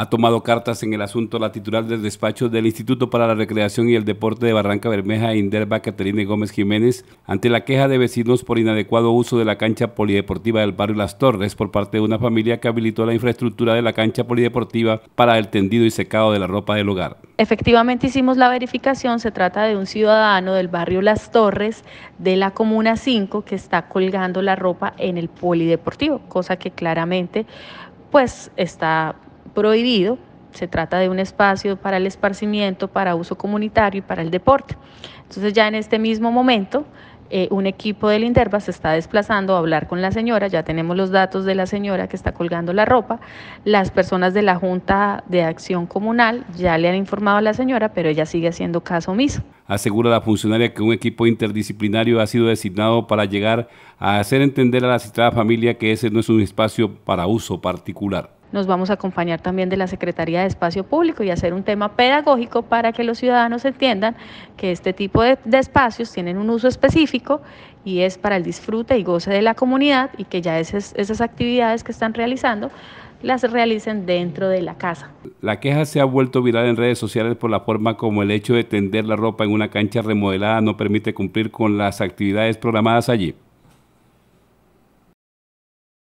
ha tomado cartas en el asunto la titular del despacho del Instituto para la Recreación y el Deporte de Barranca Bermeja, Inderva Caterine Gómez Jiménez, ante la queja de vecinos por inadecuado uso de la cancha polideportiva del barrio Las Torres por parte de una familia que habilitó la infraestructura de la cancha polideportiva para el tendido y secado de la ropa del hogar. Efectivamente hicimos la verificación, se trata de un ciudadano del barrio Las Torres de la Comuna 5 que está colgando la ropa en el polideportivo, cosa que claramente pues está prohibido. Se trata de un espacio para el esparcimiento, para uso comunitario y para el deporte. Entonces ya en este mismo momento eh, un equipo del Interva se está desplazando a hablar con la señora, ya tenemos los datos de la señora que está colgando la ropa, las personas de la Junta de Acción Comunal ya le han informado a la señora, pero ella sigue haciendo caso omiso. Asegura la funcionaria que un equipo interdisciplinario ha sido designado para llegar a hacer entender a la citada familia que ese no es un espacio para uso particular. Nos vamos a acompañar también de la Secretaría de Espacio Público y hacer un tema pedagógico para que los ciudadanos entiendan que este tipo de, espacios tienen un uso específico y es para el disfrute y goce de la comunidad y que ya esas actividades que están realizando las realicen dentro de la casa. La queja se ha vuelto viral en redes sociales por la forma como el hecho de tender la ropa en una cancha remodelada no permite cumplir con las actividades programadas allí.